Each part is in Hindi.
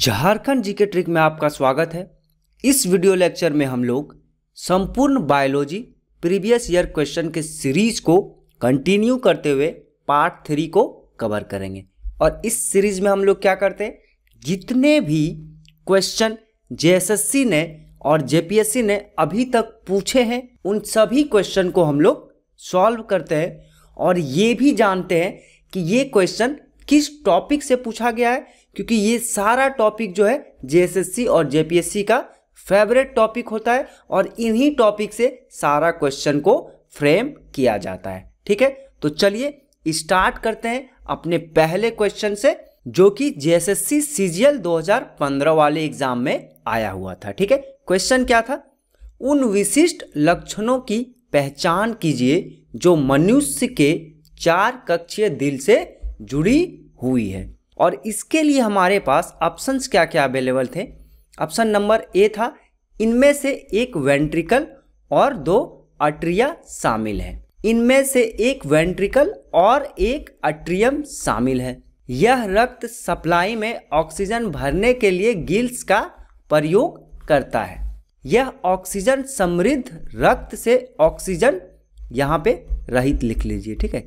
झारखंड जीके ट्रिक में आपका स्वागत है इस वीडियो लेक्चर में हम लोग संपूर्ण बायोलॉजी प्रीवियस ईयर क्वेश्चन के सीरीज को कंटिन्यू करते हुए पार्ट थ्री को कवर करेंगे और इस सीरीज में हम लोग क्या करते हैं जितने भी क्वेश्चन जेएसएससी ने और जेपीएससी ने अभी तक पूछे हैं उन सभी क्वेश्चन को हम लोग सॉल्व करते हैं और ये भी जानते हैं कि ये क्वेश्चन किस टॉपिक से पूछा गया है क्योंकि ये सारा टॉपिक जो है जेएसएससी और जेपीएससी का फेवरेट टॉपिक होता है और इन्हीं टॉपिक से सारा क्वेश्चन को फ्रेम किया जाता है ठीक है तो चलिए स्टार्ट करते हैं अपने पहले क्वेश्चन से जो कि जेएसएससी सीजीएल 2015 वाले एग्जाम में आया हुआ था ठीक है क्वेश्चन क्या था उन विशिष्ट लक्षणों की पहचान कीजिए जो मनुष्य के चार कक्षीय दिल से जुड़ी हुई है और इसके लिए हमारे पास ऑप्शंस क्या क्या अवेलेबल थे ऑप्शन नंबर ए था इनमें से एक वेंट्रिकल और दो अट्रिया शामिल है इनमें से एक वेंट्रिकल और एक अट्रियम शामिल है यह रक्त सप्लाई में ऑक्सीजन भरने के लिए गिल्स का प्रयोग करता है यह ऑक्सीजन समृद्ध रक्त से ऑक्सीजन यहाँ पे रहित लिख लीजिए ठीक है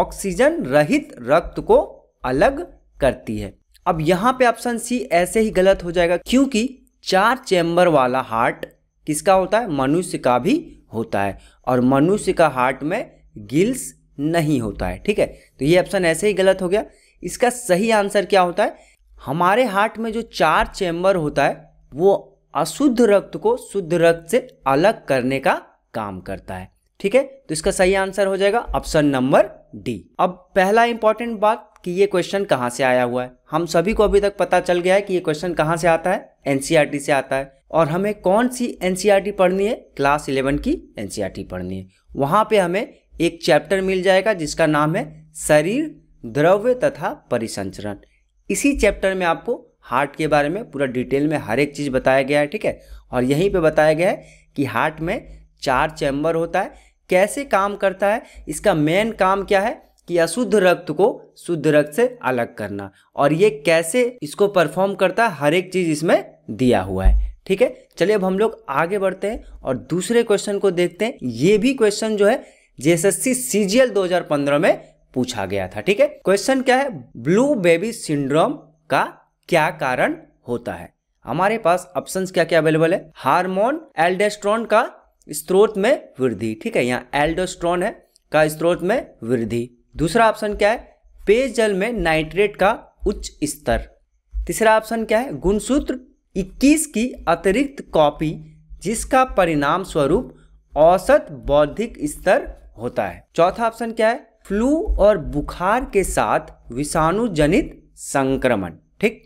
ऑक्सीजन रहित रक्त को अलग करती है अब यहाँ पे ऑप्शन सी ऐसे ही गलत हो जाएगा क्योंकि चार चैम्बर वाला हार्ट किसका होता है मनुष्य का भी होता है और मनुष्य का हार्ट में गिल्स नहीं होता है ठीक है तो ये ऑप्शन ऐसे ही गलत हो गया इसका सही आंसर क्या होता है हमारे हार्ट में जो चार चैम्बर होता है वो अशुद्ध रक्त को शुद्ध रक्त से अलग करने का काम करता है ठीक है तो इसका सही आंसर हो जाएगा ऑप्शन नंबर डी अब पहला इंपॉर्टेंट बात कि ये क्वेश्चन कहाँ से आया हुआ है हम सभी को अभी तक पता चल गया है कि ये क्वेश्चन कहाँ से आता है एनसीईआरटी e से आता है और हमें कौन सी एनसीईआरटी e पढ़नी है क्लास इलेवन की एनसीईआरटी e पढ़नी है वहाँ पे हमें एक चैप्टर मिल जाएगा जिसका नाम है शरीर द्रव्य तथा परिसंचरण इसी चैप्टर में आपको हार्ट के बारे में पूरा डिटेल में हर एक चीज़ बताया गया है ठीक है और यहीं पे बताया गया है कि हार्ट में चार चैम्बर होता है कैसे काम करता है इसका मेन काम क्या है कि अशुद्ध रक्त को शुद्ध रक्त से अलग करना और ये कैसे इसको परफॉर्म करता है हर एक चीज़ इसमें दिया हुआ है ठीक है चलिए अब हम लोग आगे बढ़ते हैं और दूसरे क्वेश्चन को देखते हैं ये भी क्वेश्चन जो है जेएसएससी सीजीएल 2015 में पूछा गया था ठीक है क्वेश्चन क्या है ब्लू बेबी सिंड्रोम का क्या कारण होता है हमारे पास ऑप्शंस क्या क्या अवेलेबल है हार्मोन एल्डेस्ट्रॉन का स्त्रोत में वृद्धि ठीक है यहाँ एल्डोस्ट्रॉन है का स्त्रोत में वृद्धि दूसरा ऑप्शन क्या है पेयजल में नाइट्रेट का उच्च स्तर तीसरा ऑप्शन क्या है गुणसूत्र 21 की अतिरिक्त कॉपी जिसका परिणाम स्वरूप औसत बौद्धिक स्तर होता है चौथा ऑप्शन क्या है फ्लू और बुखार के साथ विषाणु जनित संक्रमण ठीक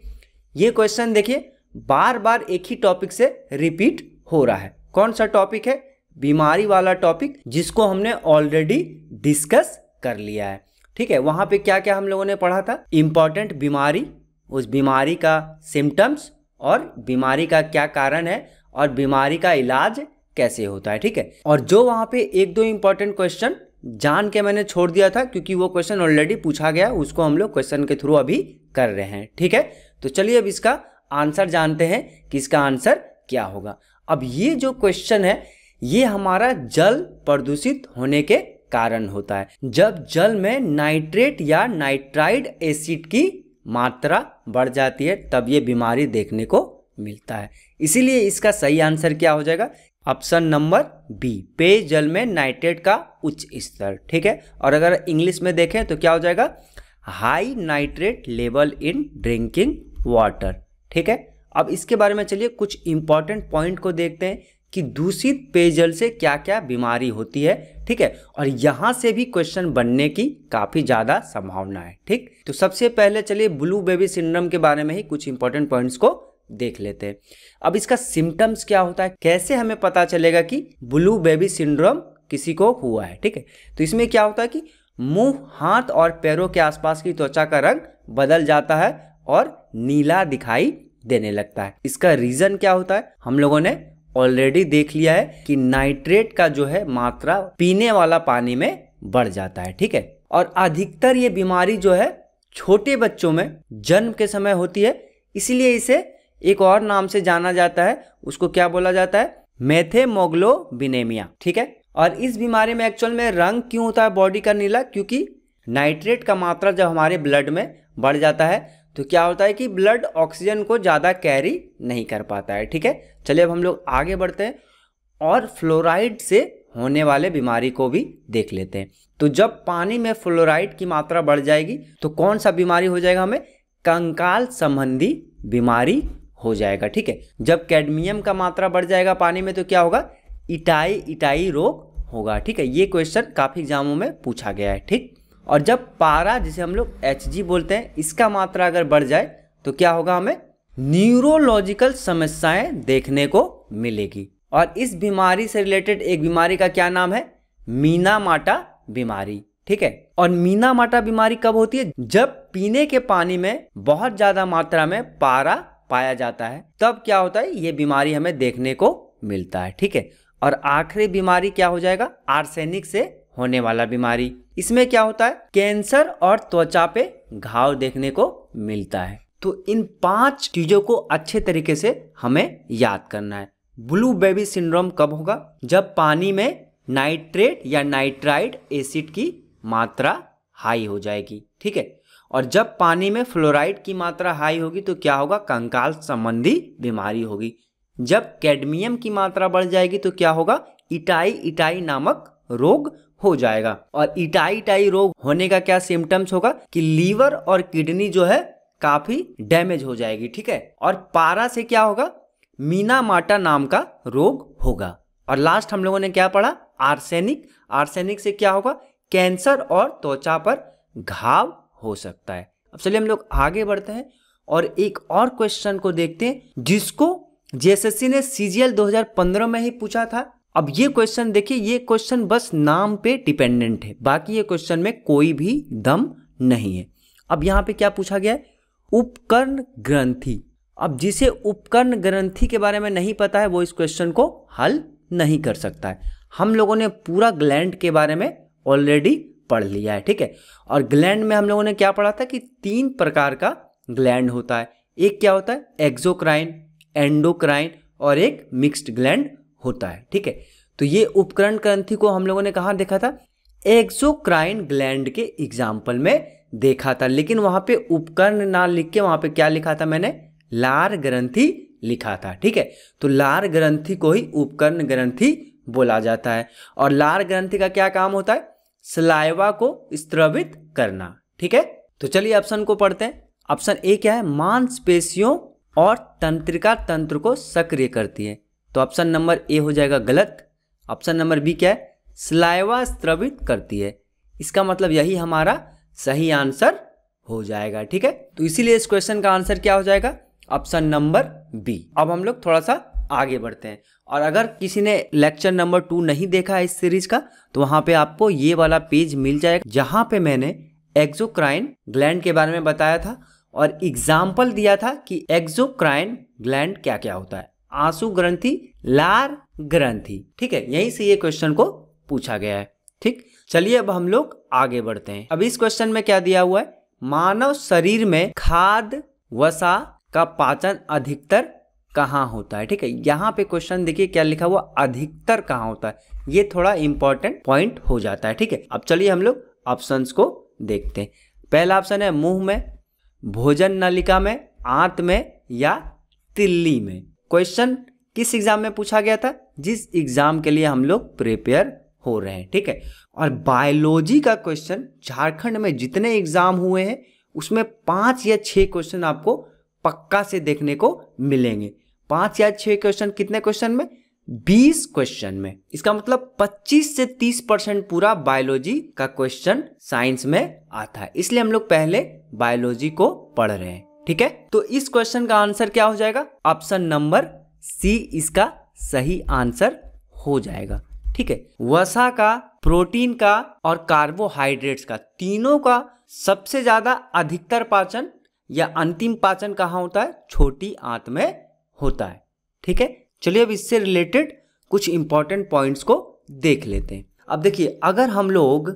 ये क्वेश्चन देखिए बार बार एक ही टॉपिक से रिपीट हो रहा है कौन सा टॉपिक है बीमारी वाला टॉपिक जिसको हमने ऑलरेडी डिस्कस कर लिया है ठीक है वहाँ पे क्या क्या हम लोगों ने पढ़ा था इम्पॉर्टेंट बीमारी उस बीमारी का सिम्टम्स और बीमारी का क्या कारण है और बीमारी का इलाज कैसे होता है ठीक है और जो वहाँ पे एक दो इम्पॉर्टेंट क्वेश्चन जान के मैंने छोड़ दिया था क्योंकि वो क्वेश्चन ऑलरेडी पूछा गया उसको हम लोग क्वेश्चन के थ्रू अभी कर रहे हैं ठीक है तो चलिए अब इसका आंसर जानते हैं कि इसका आंसर क्या होगा अब ये जो क्वेश्चन है ये हमारा जल प्रदूषित होने के कारण होता है जब जल में नाइट्रेट या नाइट्राइड एसिड की मात्रा बढ़ जाती है तब ये बीमारी देखने को मिलता है इसीलिए इसका सही आंसर क्या हो जाएगा ऑप्शन नंबर बी पेय जल में नाइट्रेट का उच्च स्तर ठीक है और अगर इंग्लिश में देखें तो क्या हो जाएगा high nitrate level in drinking water ठीक है अब इसके बारे में चलिए कुछ इंपॉर्टेंट पॉइंट को देखते हैं कि दूषित पेयजल से क्या क्या बीमारी होती है ठीक है और यहाँ से भी क्वेश्चन बनने की काफ़ी ज़्यादा संभावना है ठीक तो सबसे पहले चलिए ब्लू बेबी सिंड्रम के बारे में ही कुछ इंपॉर्टेंट पॉइंट्स को देख लेते हैं अब इसका सिम्टम्स क्या होता है कैसे हमें पता चलेगा कि ब्लू बेबी सिंड्रोम किसी को हुआ है ठीक है तो इसमें क्या होता है कि मुंह हाथ और पैरों के आसपास की त्वचा का रंग बदल जाता है और नीला दिखाई देने लगता है इसका रीजन क्या होता है हम लोगों ने ऑलरेडी देख लिया है कि नाइट्रेट का जो है मात्रा पीने वाला पानी में बढ़ जाता है ठीक है और अधिकतर ये बीमारी जो है छोटे बच्चों में जन्म के समय होती है इसलिए इसे एक और नाम से जाना जाता है उसको क्या बोला जाता है मेथेमोग्लोबिनेमिया ठीक है और इस बीमारी में एक्चुअल में रंग क्यों होता है बॉडी का नीला क्योंकि नाइट्रेट का मात्रा जब हमारे ब्लड में बढ़ जाता है तो क्या होता है कि ब्लड ऑक्सीजन को ज़्यादा कैरी नहीं कर पाता है ठीक है चलिए अब हम लोग आगे बढ़ते हैं और फ्लोराइड से होने वाले बीमारी को भी देख लेते हैं तो जब पानी में फ्लोराइड की मात्रा बढ़ जाएगी तो कौन सा बीमारी हो जाएगा हमें कंकाल संबंधी बीमारी हो जाएगा ठीक है जब कैडमियम का मात्रा बढ़ जाएगा पानी में तो क्या होगा इटाई इटाई रोग होगा ठीक है ये क्वेश्चन काफ़ी एग्जामों में पूछा गया है ठीक और जब पारा जिसे हम लोग एच बोलते हैं इसका मात्रा अगर बढ़ जाए तो क्या होगा हमें न्यूरोलॉजिकल समस्याएं देखने को मिलेगी और इस बीमारी से रिलेटेड एक बीमारी का क्या नाम है मीना माटा बीमारी ठीक है और मीना माटा बीमारी कब होती है जब पीने के पानी में बहुत ज्यादा मात्रा में पारा पाया जाता है तब क्या होता है ये बीमारी हमें देखने को मिलता है ठीक है और आखिरी बीमारी क्या हो जाएगा आर्सेनिक से होने वाला बीमारी इसमें क्या होता है कैंसर और त्वचा पे घाव देखने को मिलता है तो इन पांच चीजों को अच्छे तरीके से हमें याद करना है ब्लू बेबी सिंड्रोम कब होगा जब पानी में नाइट्रेट या नाइट्राइड एसिड की मात्रा हाई हो जाएगी ठीक है और जब पानी में फ्लोराइड की मात्रा हाई होगी तो क्या होगा कंकाल संबंधी बीमारी होगी जब कैडमियम की मात्रा बढ़ जाएगी तो क्या होगा इटाई इटाई नामक रोग हो जाएगा और इटाई टाई रोग होने का क्या सिम्टम्स होगा कि लीवर और किडनी जो है काफी डैमेज हो जाएगी ठीक है और पारा से क्या होगा मीना माटा नाम का रोग होगा और लास्ट हम लोगों ने क्या पढ़ा आर्सेनिक आर्सेनिक से क्या होगा कैंसर और त्वचा पर घाव हो सकता है अब चलिए हम लोग आगे बढ़ते हैं और एक और क्वेश्चन को देखते हैं जिसको जेएसएससी ने सीजीएल 2015 में ही पूछा था अब ये क्वेश्चन देखिए ये क्वेश्चन बस नाम पे डिपेंडेंट है बाकी ये क्वेश्चन में कोई भी दम नहीं है अब यहाँ पे क्या पूछा गया है उपकर्ण ग्रंथि अब जिसे उपकर्ण ग्रंथि के बारे में नहीं पता है वो इस क्वेश्चन को हल नहीं कर सकता है हम लोगों ने पूरा ग्लैंड के बारे में ऑलरेडी पढ़ लिया है ठीक है और ग्लैंड में हम लोगों ने क्या पढ़ा था कि तीन प्रकार का ग्लैंड होता है एक क्या होता है एक्जोक्राइन एंडोक्राइन और एक मिक्स्ड ग्लैंड होता है ठीक है तो ये उपकरण ग्रंथि को हम लोगों ने कहा देखा था एक्सोक्राइन ग्लैंड के एग्जाम्पल में देखा था लेकिन वहां पे उपकरण ना लिख के वहां पे क्या लिखा था मैंने लार ग्रंथि लिखा था ठीक है तो लार ग्रंथि को ही उपकरण ग्रंथि बोला जाता है और लार ग्रंथि का क्या काम होता है सलाइवा को स्त्रवित करना ठीक है तो चलिए ऑप्शन को पढ़ते हैं ऑप्शन ए क्या है मांसपेशियों और तंत्रिका तंत्र को सक्रिय करती है तो ऑप्शन नंबर ए हो जाएगा गलत ऑप्शन नंबर बी क्या है स्लाइवा स्त्रवित करती है इसका मतलब यही हमारा सही आंसर हो जाएगा ठीक है तो इसीलिए इस क्वेश्चन का आंसर क्या हो जाएगा ऑप्शन नंबर बी अब हम लोग थोड़ा सा आगे बढ़ते हैं और अगर किसी ने लेक्चर नंबर टू नहीं देखा है इस सीरीज का तो वहां पे आपको ये वाला पेज मिल जाएगा जहाँ पे मैंने एक्जोक्राइन ग्लैंड के बारे में बताया था और एग्जाम्पल दिया था कि एक्जोक्राइन ग्लैंड क्या क्या होता है आंसू ग्रंथि लार ग्रंथि ठीक है यहीं से ये क्वेश्चन को पूछा गया है ठीक चलिए अब हम लोग आगे बढ़ते हैं अब इस क्वेश्चन में क्या दिया हुआ है मानव शरीर में खाद वसा का पाचन अधिकतर कहाँ होता है ठीक है यहाँ पे क्वेश्चन देखिए क्या लिखा हुआ अधिकतर कहाँ होता है ये थोड़ा इंपॉर्टेंट पॉइंट हो जाता है ठीक है अब चलिए हम लोग ऑप्शंस को देखते हैं पहला ऑप्शन है मुंह में भोजन नलिका में आंत में या तिल्ली में क्वेश्चन किस एग्जाम में पूछा गया था जिस एग्जाम के लिए हम लोग प्रिपेयर हो रहे हैं ठीक है और बायोलॉजी का क्वेश्चन झारखंड में जितने एग्जाम हुए हैं उसमें पांच या छह क्वेश्चन आपको पक्का से देखने को मिलेंगे पांच या छह क्वेश्चन कितने क्वेश्चन में बीस क्वेश्चन में इसका मतलब पच्चीस से तीस परसेंट पूरा बायोलॉजी का क्वेश्चन साइंस में आता है इसलिए हम लोग पहले बायोलॉजी को पढ़ रहे हैं ठीक है तो इस क्वेश्चन का आंसर क्या हो जाएगा ऑप्शन नंबर सी इसका सही आंसर हो जाएगा ठीक है वसा का प्रोटीन का और कार्बोहाइड्रेट्स का तीनों का सबसे ज्यादा अधिकतर पाचन या अंतिम पाचन कहाँ होता है छोटी आंत में होता है ठीक है चलिए अब इससे रिलेटेड कुछ इंपॉर्टेंट पॉइंट्स को देख लेते हैं अब देखिए अगर हम लोग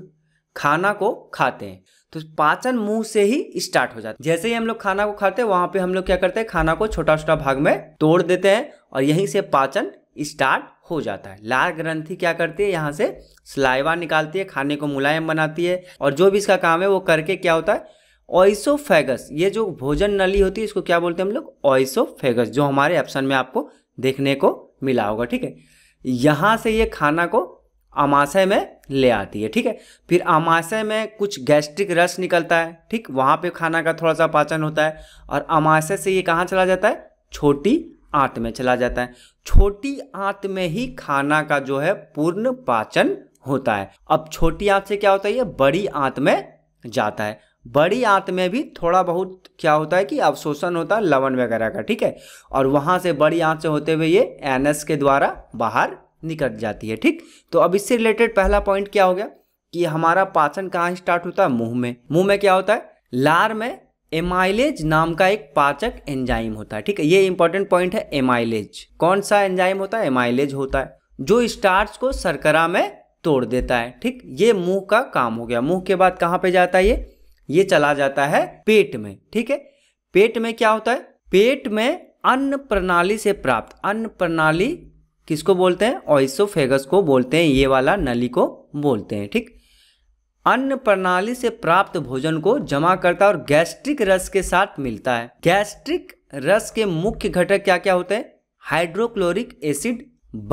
खाना को खाते हैं तो पाचन मुंह से ही स्टार्ट हो जाता है जैसे ही हम लोग खाना को खाते हैं वहां पे हम लोग क्या करते हैं खाना को छोटा छोटा भाग में तोड़ देते हैं और यहीं से पाचन स्टार्ट हो जाता है लाल ग्रंथि क्या करती है यहाँ से सलाइवा निकालती है खाने को मुलायम बनाती है और जो भी इसका काम है वो करके क्या होता है ऑइसोफेगस ये जो भोजन नली होती है इसको क्या बोलते हैं हम लोग ऑइसोफेगस जो हमारे ऑप्शन में आपको देखने को मिला होगा ठीक है यहाँ से ये खाना को आमाशय में ले आती है ठीक है फिर आमाशय में कुछ गैस्ट्रिक रस निकलता है ठीक वहाँ पे खाना का थोड़ा सा पाचन होता है और आमाशय से ये कहाँ चला जाता है छोटी आंत में चला जाता है छोटी आंत में ही खाना का जो है पूर्ण पाचन होता है अब छोटी आंत से क्या होता है ये बड़ी आंत में जाता है बड़ी आंत में भी थोड़ा बहुत क्या होता है कि अवशोषण होता है लवण वगैरह का ठीक है और वहाँ से बड़ी आंत से होते हुए ये एनएस के द्वारा बाहर निकट जाती है ठीक तो अब इससे रिलेटेड पहला पॉइंट क्या हो गया कि हमारा पाचन कहाँ स्टार्ट होता है मुंह में मुंह में क्या होता है लार में एमाइलेज नाम का एक पाचक एंजाइम होता है ठीक है ये इंपॉर्टेंट पॉइंट है एमाइलेज कौन सा एंजाइम होता है एमाइलेज होता है जो स्टार्च को सरकरा में तोड़ देता है ठीक ये मुंह का काम हो गया मुंह के बाद कहाँ पे जाता है ये ये चला जाता है पेट में ठीक है पेट में क्या होता है पेट में अन्न प्रणाली से प्राप्त अन्न प्रणाली किसको बोलते हैं ऑइसोफेगस को बोलते हैं ये वाला नली को बोलते हैं ठीक अन्न प्रणाली से प्राप्त भोजन को जमा करता है और गैस्ट्रिक रस के साथ मिलता है गैस्ट्रिक रस के मुख्य घटक क्या क्या होते हैं हाइड्रोक्लोरिक एसिड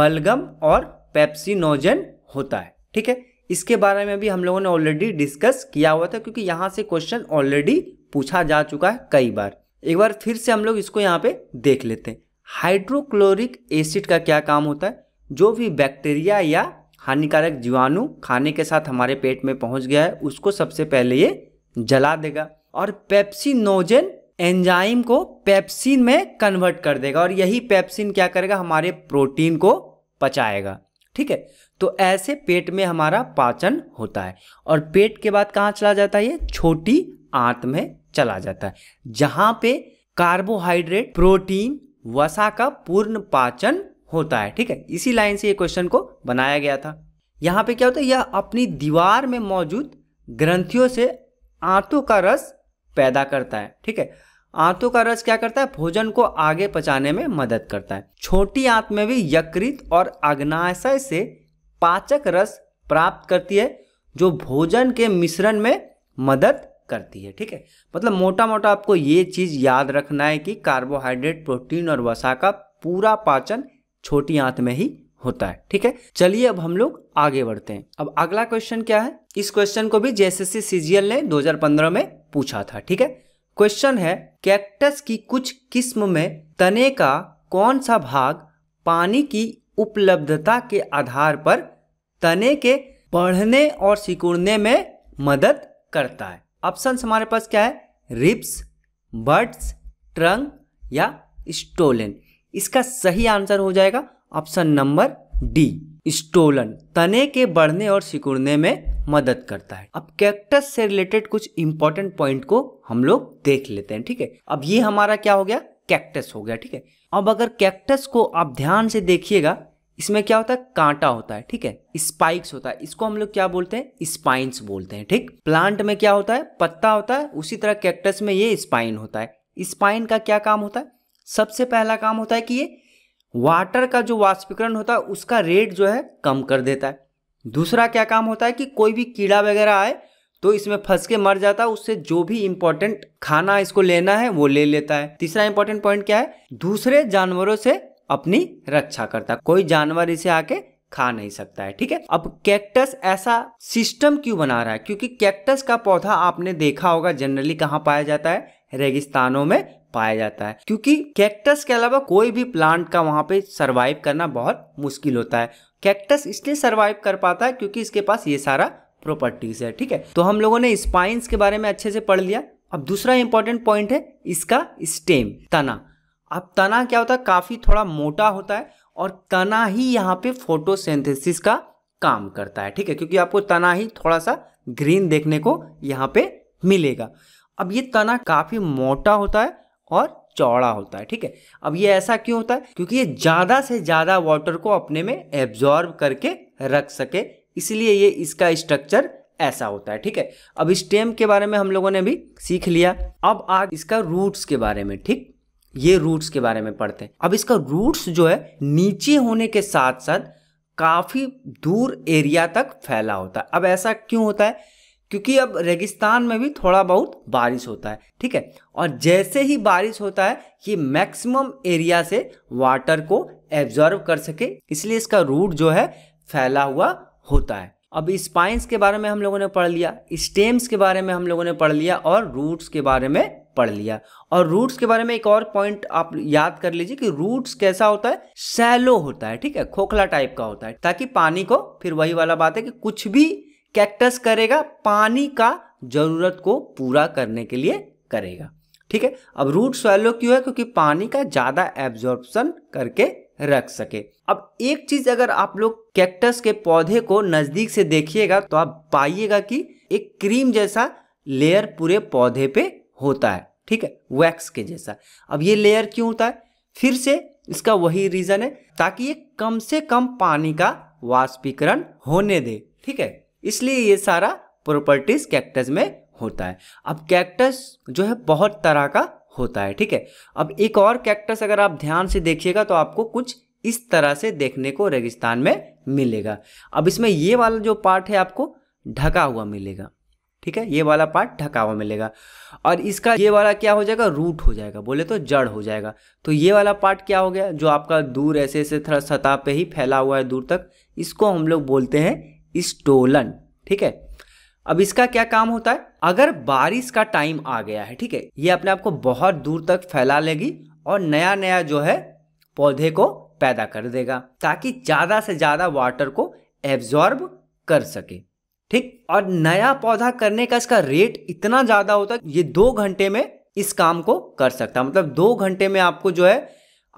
बलगम और पेप्सिनोजन होता है ठीक है इसके बारे में भी हम लोगों ने ऑलरेडी डिस्कस किया हुआ था क्योंकि यहाँ से क्वेश्चन ऑलरेडी पूछा जा चुका है कई बार एक बार फिर से हम लोग इसको यहाँ पे देख लेते हैं हाइड्रोक्लोरिक एसिड का क्या काम होता है जो भी बैक्टीरिया या हानिकारक जीवाणु खाने के साथ हमारे पेट में पहुंच गया है उसको सबसे पहले ये जला देगा और पेप्सिनोजन एंजाइम को पेप्सिन में कन्वर्ट कर देगा और यही पेप्सिन क्या करेगा हमारे प्रोटीन को पचाएगा ठीक है तो ऐसे पेट में हमारा पाचन होता है और पेट के बाद कहाँ चला जाता है ये छोटी आंत में चला जाता है जहाँ पे कार्बोहाइड्रेट प्रोटीन वसा का पूर्ण पाचन होता है ठीक है इसी लाइन से ये क्वेश्चन को बनाया गया था यहाँ पे क्या होता है यह अपनी दीवार में मौजूद ग्रंथियों से आंतों का रस पैदा करता है ठीक है आंतों का रस क्या करता है भोजन को आगे पचाने में मदद करता है छोटी आंत में भी यकृत और अग्नाशय से पाचक रस प्राप्त करती है जो भोजन के मिश्रण में मदद करती है ठीक है मतलब मोटा मोटा आपको ये चीज़ याद रखना है कि कार्बोहाइड्रेट प्रोटीन और वसा का पूरा पाचन छोटी आंत में ही होता है ठीक है चलिए अब हम लोग आगे बढ़ते हैं अब अगला क्वेश्चन क्या है इस क्वेश्चन को भी जेएसएससी सीजीएल ने 2015 में पूछा था ठीक है क्वेश्चन है कैक्टस की कुछ किस्म में तने का कौन सा भाग पानी की उपलब्धता के आधार पर तने के बढ़ने और सिकुड़ने में मदद करता है ऑप्शन हमारे पास क्या है रिप्स बर्ड्स ट्रंक या स्टोलन इसका सही आंसर हो जाएगा ऑप्शन नंबर डी स्टोलन तने के बढ़ने और सिकुड़ने में मदद करता है अब कैक्टस से रिलेटेड कुछ इंपॉर्टेंट पॉइंट को हम लोग देख लेते हैं ठीक है अब ये हमारा क्या हो गया कैक्टस हो गया ठीक है अब अगर कैक्टस को आप ध्यान से देखिएगा इसमें क्या होता है कांटा होता है ठीक है स्पाइक्स होता है इसको हम लोग क्या बोलते हैं स्पाइन्स बोलते हैं ठीक प्लांट में क्या होता है पत्ता होता है उसी तरह कैक्टस में ये स्पाइन होता है स्पाइन का क्या काम होता है सबसे पहला काम होता है कि ये वाटर का जो वाष्पीकरण होता है उसका रेट जो है कम कर देता है दूसरा क्या काम होता है कि कोई भी कीड़ा वगैरह आए तो इसमें फंस के मर जाता है उससे जो भी इंपॉर्टेंट खाना इसको लेना है वो ले लेता है तीसरा इंपॉर्टेंट पॉइंट क्या है दूसरे जानवरों से अपनी रक्षा करता है कोई जानवर इसे आके खा नहीं सकता है ठीक है अब कैक्टस ऐसा सिस्टम क्यों बना रहा है क्योंकि कैक्टस का पौधा आपने देखा होगा जनरली कहाँ पाया जाता है रेगिस्तानों में पाया जाता है क्योंकि कैक्टस के अलावा कोई भी प्लांट का वहां पे सरवाइव करना बहुत मुश्किल होता है कैक्टस इसलिए सरवाइव कर पाता है क्योंकि इसके पास ये सारा प्रॉपर्टीज है ठीक है तो हम लोगों ने स्पाइंस के बारे में अच्छे से पढ़ लिया अब दूसरा इंपॉर्टेंट पॉइंट है इसका स्टेम तना अब तना क्या होता है काफ़ी थोड़ा मोटा होता है और तना ही यहाँ पे फोटोसिंथेसिस का काम करता है ठीक है क्योंकि आपको तना ही थोड़ा सा ग्रीन देखने को यहाँ पे मिलेगा अब ये तना काफ़ी मोटा होता है और चौड़ा होता है ठीक है अब ये ऐसा क्यों होता है क्योंकि ये ज़्यादा से ज़्यादा वाटर को अपने में एब्जॉर्ब करके रख सके इसलिए ये इसका स्ट्रक्चर ऐसा होता है ठीक है अब स्टेम के बारे में हम लोगों ने भी सीख लिया अब आज इसका रूट्स के बारे में ठीक ये रूट्स के बारे में पढ़ते हैं अब इसका रूट्स जो है नीचे होने के साथ साथ काफ़ी दूर एरिया तक फैला होता है अब ऐसा क्यों होता है क्योंकि अब रेगिस्तान में भी थोड़ा बहुत बारिश होता है ठीक है और जैसे ही बारिश होता है ये मैक्सिमम एरिया से वाटर को एब्जॉर्व कर सके इसलिए इसका रूट जो है फैला हुआ होता है अब स्पाइंस के बारे में हम लोगों ने पढ़ लिया स्टेम्स के बारे में हम लोगों ने पढ़ लिया और रूट्स के बारे में पढ़ लिया और रूट्स के बारे में एक और पॉइंट आप याद कर लीजिए कि रूट्स कैसा होता है सैलो होता है ठीक है खोखला टाइप का होता है ताकि पानी को फिर वही वाला बात है कि कुछ भी कैक्टस करेगा पानी का जरूरत को पूरा करने के लिए करेगा ठीक है अब रूट सैलो क्यों है क्योंकि पानी का ज़्यादा एब्जॉर्बन करके रख सके अब एक चीज अगर आप लोग कैक्टस के पौधे को नजदीक से देखिएगा तो आप पाइएगा कि एक क्रीम जैसा लेयर पूरे पौधे पे होता है ठीक है वैक्स के जैसा अब ये लेयर क्यों होता है फिर से इसका वही रीजन है ताकि ये कम से कम पानी का वाष्पीकरण होने दे ठीक है इसलिए ये सारा प्रॉपर्टीज कैक्टस में होता है अब कैक्टस जो है बहुत तरह का होता है ठीक है अब एक और कैक्टस अगर आप ध्यान से देखिएगा तो आपको कुछ इस तरह से देखने को रेगिस्तान में मिलेगा अब इसमें ये वाला जो पार्ट है आपको ढका हुआ मिलेगा ठीक है ये वाला पार्ट ढका हुआ मिलेगा और इसका ये वाला क्या हो जाएगा रूट हो जाएगा बोले तो जड़ हो जाएगा तो ये वाला पार्ट क्या हो गया जो आपका दूर ऐसे ऐसे थोड़ा सतह पे ही फैला हुआ है दूर तक इसको हम लोग बोलते हैं स्टोलन ठीक है अब इसका क्या काम होता है अगर बारिश का टाइम आ गया है ठीक है ये अपने आप को बहुत दूर तक फैला लेगी और नया नया जो है पौधे को पैदा कर देगा ताकि ज़्यादा से ज़्यादा वाटर को एब्जॉर्ब कर सके ठीक और नया पौधा करने का इसका रेट इतना ज़्यादा होता है ये दो घंटे में इस काम को कर सकता है मतलब दो घंटे में आपको जो है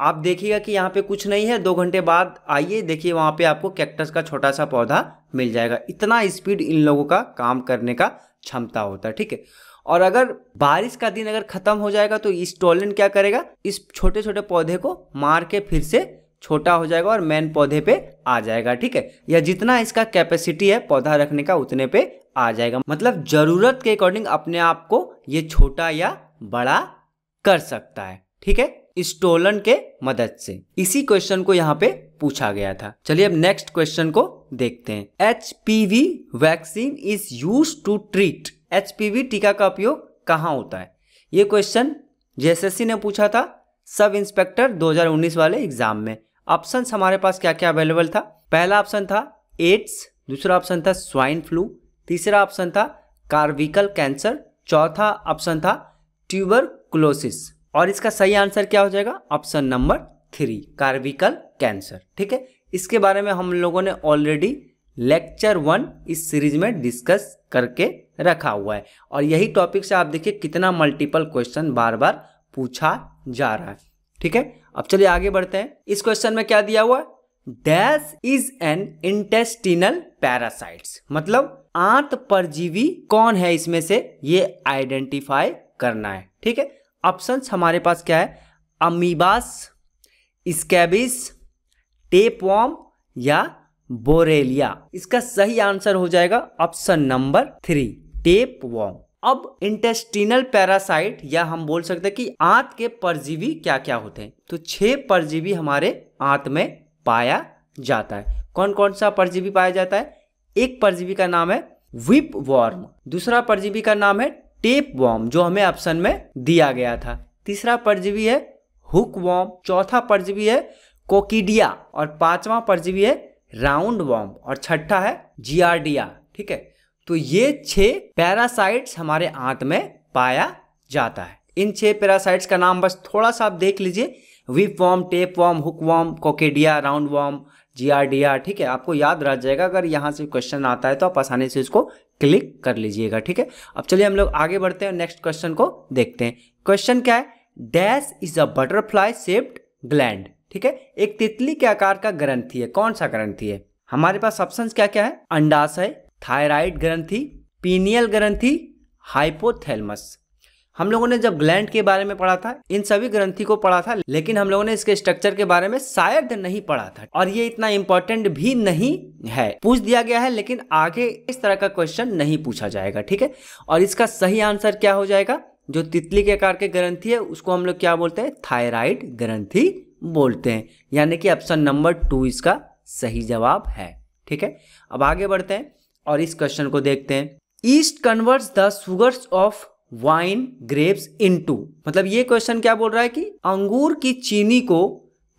आप देखिएगा कि यहाँ पे कुछ नहीं है दो घंटे बाद आइए देखिए वहां पे आपको कैक्टस का छोटा सा पौधा मिल जाएगा इतना स्पीड इन लोगों का काम करने का क्षमता होता है ठीक है और अगर बारिश का दिन अगर ख़त्म हो जाएगा तो इस टॉलन क्या करेगा इस छोटे छोटे पौधे को मार के फिर से छोटा हो जाएगा और मेन पौधे पे आ जाएगा ठीक है या जितना इसका कैपेसिटी है पौधा रखने का उतने पे आ जाएगा मतलब जरूरत के अकॉर्डिंग अपने आप को ये छोटा या बड़ा कर सकता है ठीक है स्टोलन के मदद से इसी क्वेश्चन को यहाँ पे पूछा गया था चलिए अब नेक्स्ट क्वेश्चन को देखते हैं H vaccine is use to treat H टीका का उपयोग कहाँ होता है ये क्वेश्चन जेएसएससी ने पूछा था सब इंस्पेक्टर 2019 वाले एग्जाम में ऑप्शन हमारे पास क्या क्या अवेलेबल था पहला ऑप्शन था एड्स दूसरा ऑप्शन था स्वाइन फ्लू तीसरा ऑप्शन था कार्विकल कैंसर चौथा ऑप्शन था ट्यूबर क्लोसिस और इसका सही आंसर क्या हो जाएगा option number three cervical cancer ठीक है इसके बारे में हम लोगों ने ऑलरेडी लेक्चर वन इस सीरीज में डिस्कस करके रखा हुआ है और यही टॉपिक से आप देखिए कितना मल्टीपल क्वेश्चन बार बार पूछा जा रहा है ठीक है अब चलिए आगे बढ़ते हैं इस क्वेश्चन में क्या दिया हुआ dash is an intestinal parasites मतलब आंत परजीवी कौन है इसमें से ये आइडेंटिफाई करना है ठीक है ऑप्शन हमारे पास क्या है अमीबास स्कैबिस टेपवॉम या बोरेलिया इसका सही आंसर हो जाएगा option number three tapeworm अब इंटेस्टिनल पैरासाइट या हम बोल सकते हैं कि आंत के परजीवी क्या क्या होते हैं तो छह परजीवी हमारे आंत में पाया जाता है कौन कौन सा परजीवी पाया जाता है एक परजीवी का नाम है विप वॉर्म दूसरा परजीवी का नाम है टेप वॉर्म जो हमें ऑप्शन में दिया गया था तीसरा परजीवी है हुक वॉर्म चौथा परजीवी है कोकिडिया और पांचवा परजीवी है राउंड वॉर्म और छठा है जियार्डिया ठीक है तो ये छह पैरासाइट्स हमारे आंत में पाया जाता है इन छह पैरासाइट्स का नाम बस थोड़ा सा आप देख लीजिए whipworm tapeworm hookworm coccidia roundworm जीआरडीआर ठीक है आपको याद रह जाएगा अगर यहाँ से क्वेश्चन आता है तो आप आसानी से इसको क्लिक कर लीजिएगा ठीक है अब चलिए हम लोग आगे बढ़ते हैं नेक्स्ट क्वेश्चन को देखते हैं क्वेश्चन क्या है dash is a butterfly shaped gland ठीक है एक तितली के आकार का ग्रंथी है कौन सा ग्रंथी है हमारे पास ऑप्शन क्या क्या है अंडाशय थायराइड ग्रंथि पीनियल ग्रंथि हाइपोथैलमस हम लोगों ने जब ग्लैंड के बारे में पढ़ा था इन सभी ग्रंथि को पढ़ा था लेकिन हम लोगों ने इसके स्ट्रक्चर के बारे में शायद नहीं पढ़ा था और ये इतना इंपॉर्टेंट भी नहीं है पूछ दिया गया है लेकिन आगे इस तरह का क्वेश्चन नहीं पूछा जाएगा ठीक है और इसका सही आंसर क्या हो जाएगा जो तितली के आकार के ग्रंथी है उसको हम लोग क्या बोलते हैं थायराइड ग्रंथि बोलते हैं यानी कि ऑप्शन नंबर टू इसका सही जवाब है ठीक है अब आगे बढ़ते हैं और इस क्वेश्चन को देखते हैं yeast converts the sugars of wine grapes into मतलब ये क्वेश्चन क्या बोल रहा है कि अंगूर की चीनी को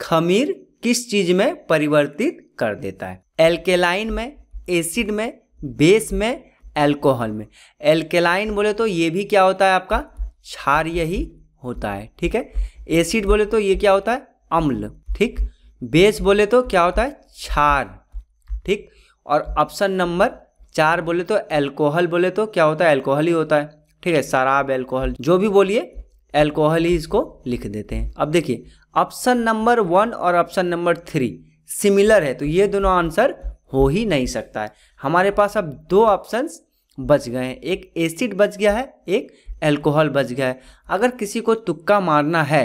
खमीर किस चीज में परिवर्तित कर देता है एल्केलाइन में एसिड में बेस में एल्कोहल में एल्केलाइन बोले तो ये भी क्या होता है आपका छार ही होता है ठीक है एसिड बोले तो ये क्या होता है अम्ल ठीक बेस बोले तो क्या होता है क्षार ठीक और ऑप्शन नंबर चार बोले तो एल्कोहल बोले तो क्या होता है एल्कोहल ही होता है ठीक है शराब एल्कोहल जो भी बोलिए एल्कोहल ही इसको लिख देते हैं अब देखिए ऑप्शन नंबर वन और ऑप्शन नंबर थ्री सिमिलर है तो ये दोनों आंसर हो ही नहीं सकता है हमारे पास अब दो ऑप्शंस बच गए हैं एक एसिड बच गया है एक एल्कोहल बच गया है अगर किसी को तुक्का मारना है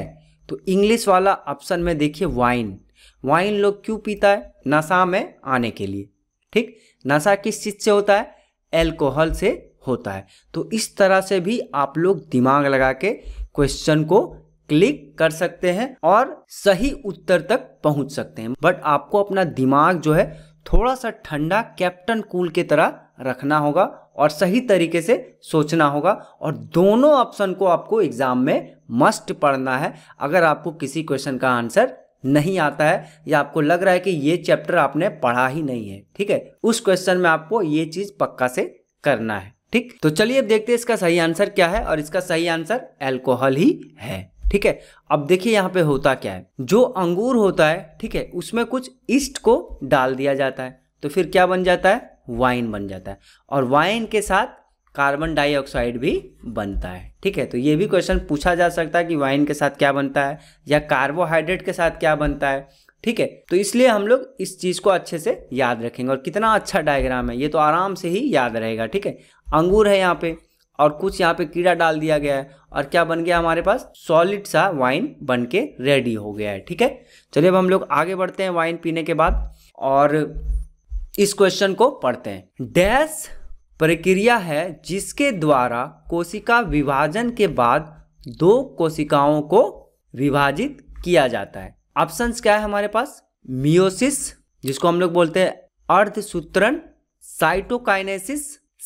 तो इंग्लिश वाला ऑप्शन में देखिए वाइन वाइन लोग क्यों पीता है नशा में आने के लिए ठीक नशा किस चीज़ से होता है एल्कोहल से होता है तो इस तरह से भी आप लोग दिमाग लगा के क्वेश्चन को क्लिक कर सकते हैं और सही उत्तर तक पहुंच सकते हैं बट आपको अपना दिमाग जो है थोड़ा सा ठंडा कैप्टन कूल के तरह रखना होगा और सही तरीके से सोचना होगा और दोनों ऑप्शन को आपको एग्ज़ाम में मस्ट पढ़ना है अगर आपको किसी क्वेश्चन का आंसर नहीं आता है या आपको लग रहा है कि ये चैप्टर आपने पढ़ा ही नहीं है ठीक है उस क्वेश्चन में आपको ये चीज पक्का से करना है ठीक तो चलिए अब देखते हैं इसका सही आंसर क्या है और इसका सही आंसर एल्कोहल ही है ठीक है अब देखिए यहाँ पे होता क्या है जो अंगूर होता है ठीक है उसमें कुछ ईस्ट को डाल दिया जाता है तो फिर क्या बन जाता है वाइन बन जाता है और वाइन के साथ कार्बन डाइऑक्साइड भी बनता है ठीक है तो ये भी क्वेश्चन पूछा जा सकता है कि वाइन के साथ क्या बनता है या कार्बोहाइड्रेट के साथ क्या बनता है ठीक है तो इसलिए हम लोग इस चीज़ को अच्छे से याद रखेंगे और कितना अच्छा डायग्राम है ये तो आराम से ही याद रहेगा ठीक है अंगूर है यहाँ पे और कुछ यहाँ पे कीड़ा डाल दिया गया है और क्या बन गया हमारे पास सॉलिड सा वाइन बन के रेडी हो गया है ठीक है चलिए अब हम लोग आगे बढ़ते हैं वाइन पीने के बाद और इस क्वेश्चन को पढ़ते हैं डैश प्रक्रिया है जिसके द्वारा कोशिका विभाजन के बाद दो कोशिकाओं को विभाजित किया जाता है ऑप्शन क्या है हमारे पास मियोसिस जिसको हम लोग बोलते हैं अर्धसूत्रण साइटोकाइनेसिस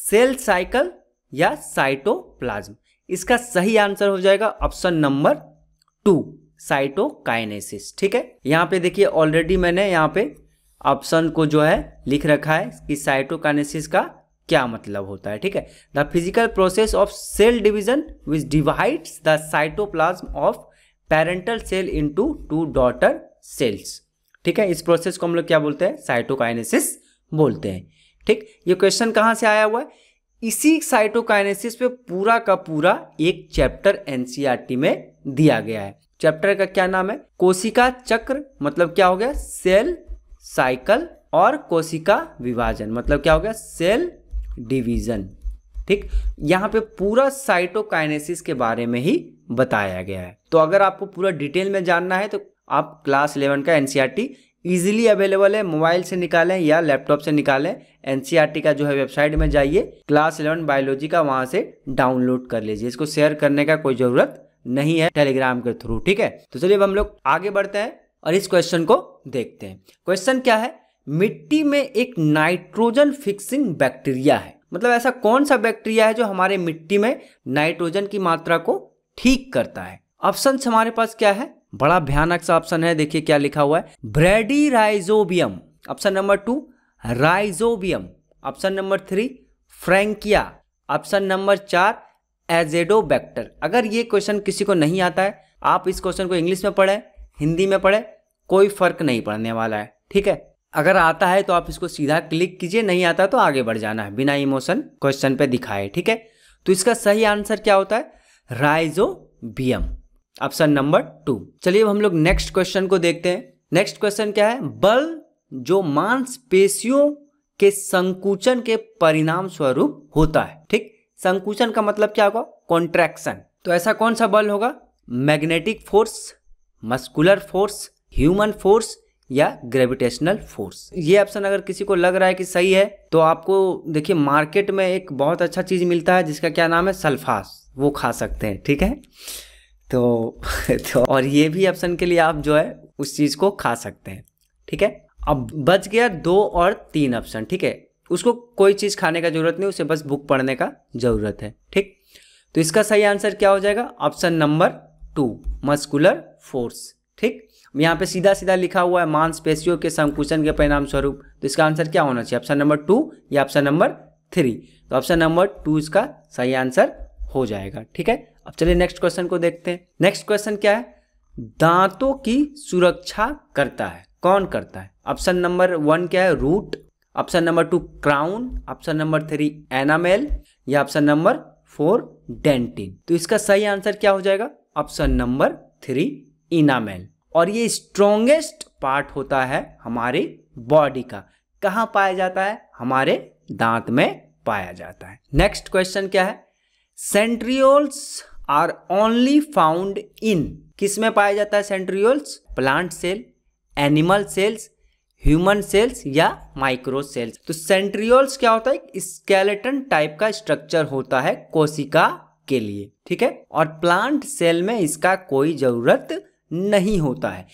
सेल साइकिल या साइटोप्लाज्म इसका सही आंसर हो जाएगा ऑप्शन नंबर टू साइटोकाइनेसिस ठीक है यहाँ पे देखिए ऑलरेडी मैंने यहाँ पे ऑप्शन को जो है लिख रखा है कि साइटोकाइनेसिस का क्या मतलब होता है ठीक है the physical process of cell division which divides the cytoplasm of parental cell into two daughter cells ठीक है इस प्रोसेस को हम लोग क्या बोलते हैं साइटोकाइनेसिस बोलते हैं ठीक ये क्वेश्चन कहाँ से आया हुआ है इसी साइटोकाइनेसिस पे पूरा का पूरा एक चैप्टर एनसीईआरटी e में दिया गया है चैप्टर का क्या नाम है कोशिका चक्र मतलब क्या हो गया सेल साइकिल और कोशिका विभाजन मतलब क्या हो गया सेल डिवीजन ठीक यहाँ पे पूरा साइटोकाइनेसिस के बारे में ही बताया गया है तो अगर आपको पूरा डिटेल में जानना है तो आप क्लास इलेवन का एनसीईआरटी इजीली अवेलेबल है मोबाइल से निकालें या लैपटॉप से निकालें एनसीईआरटी का जो है वेबसाइट में जाइए क्लास इलेवन बायोलॉजी का वहां से डाउनलोड कर लीजिए इसको शेयर करने का कोई ज़रूरत नहीं है टेलीग्राम के थ्रू ठीक है तो चलिए अब हम लोग आगे बढ़ते हैं और इस क्वेश्चन को देखते हैं क्वेश्चन क्या है मिट्टी में एक नाइट्रोजन फिक्सिंग बैक्टीरिया है मतलब ऐसा कौन सा बैक्टीरिया है जो हमारे मिट्टी में नाइट्रोजन की मात्रा को ठीक करता है ऑप्शन हमारे पास क्या है बड़ा भयानक सा ऑप्शन है देखिए क्या लिखा हुआ है bradyrhizobium option number two rhizobium option number three frankia option number चार एजेडोबैक्टर अगर ये क्वेश्चन किसी को नहीं आता है आप इस क्वेश्चन को इंग्लिश में पढ़ें हिंदी में पढ़ें कोई फर्क नहीं पड़ने वाला है ठीक है अगर आता है तो आप इसको सीधा क्लिक कीजिए नहीं आता तो आगे बढ़ जाना है बिना इमोशन क्वेश्चन पे दिखाए ठीक है तो इसका सही आंसर क्या होता है राइजोबियम ऑप्शन नंबर टू चलिए अब हम लोग नेक्स्ट क्वेश्चन को देखते हैं नेक्स्ट क्वेश्चन क्या है बल जो मांसपेशियों के संकुचन के परिणाम स्वरूप होता है ठीक संकुचन का मतलब क्या होगा कॉन्ट्रैक्शन तो ऐसा कौन सा बल होगा magnetic force muscular force human force या ग्रेविटेशनल फोर्स ये ऑप्शन अगर किसी को लग रहा है कि सही है तो आपको देखिए मार्केट में एक बहुत अच्छा चीज़ मिलता है जिसका क्या नाम है सल्फास वो खा सकते हैं ठीक है तो, तो और ये भी ऑप्शन के लिए आप जो है उस चीज़ को खा सकते हैं ठीक है अब बच गया दो और तीन ऑप्शन ठीक है उसको कोई चीज़ खाने का ज़रूरत नहीं उसे बस बुक पढ़ने का ज़रूरत है ठीक तो इसका सही आंसर क्या हो जाएगा option number two muscular force ठीक यहाँ पे सीधा सीधा लिखा हुआ है मांसपेशियों के संकुचन के परिणाम स्वरूप तो इसका आंसर क्या होना चाहिए ऑप्शन नंबर टू या ऑप्शन नंबर थ्री तो ऑप्शन नंबर टू इसका सही आंसर हो जाएगा ठीक है अब चलिए नेक्स्ट क्वेश्चन को देखते हैं नेक्स्ट क्वेश्चन क्या है दांतों की सुरक्षा करता है कौन करता है ऑप्शन नंबर वन क्या है root option number two crown option number three enamel या ऑप्शन नंबर फोर डेंटिन तो इसका सही आंसर क्या हो जाएगा ऑप्शन नंबर थ्री इनामेल और ये स्ट्रोंगेस्ट पार्ट होता है हमारी बॉडी का कहाँ पाया जाता है हमारे दांत में पाया जाता है नेक्स्ट क्वेश्चन क्या है centrioles are only found in किस में पाया जाता है centrioles plant cell animal cells human cells या माइक्रो सेल्स तो सेंट्रियोल्स क्या होता है स्केलेटन टाइप का स्ट्रक्चर होता है कोशिका के लिए ठीक है और प्लांट सेल में इसका कोई जरूरत नहीं होता है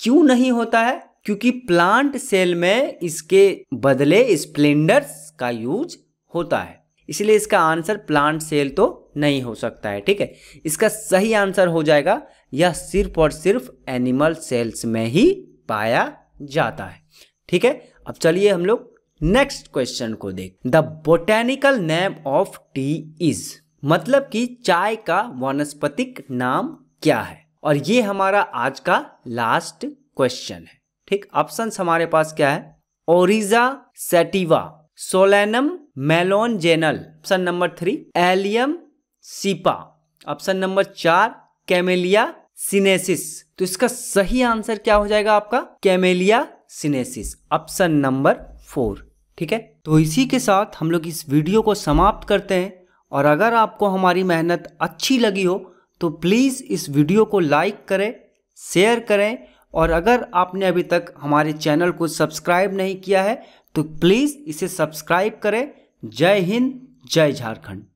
क्यों नहीं होता है क्योंकि प्लांट सेल में इसके बदले स्प्लेंडर्स का यूज होता है इसलिए इसका आंसर प्लांट सेल तो नहीं हो सकता है ठीक है इसका सही आंसर हो जाएगा यह सिर्फ और सिर्फ एनिमल सेल्स में ही पाया जाता है ठीक है अब चलिए हम लोग नेक्स्ट क्वेश्चन को देख the botanical name of tea is मतलब कि चाय का वनस्पतिक नाम क्या है और ये हमारा आज का लास्ट क्वेश्चन है ठीक ऑप्शन हमारे पास क्या है oryza sativa solanum melongena option number three allium cepa option number चार कैमेलिया सिनेसिस तो इसका सही आंसर क्या हो जाएगा आपका camellia sinensis option number four ठीक है तो इसी के साथ हम लोग इस वीडियो को समाप्त करते हैं और अगर आपको हमारी मेहनत अच्छी लगी हो तो प्लीज़ इस वीडियो को लाइक करें शेयर करें और अगर आपने अभी तक हमारे चैनल को सब्सक्राइब नहीं किया है तो प्लीज़ इसे सब्सक्राइब करें जय हिंद जय झारखंड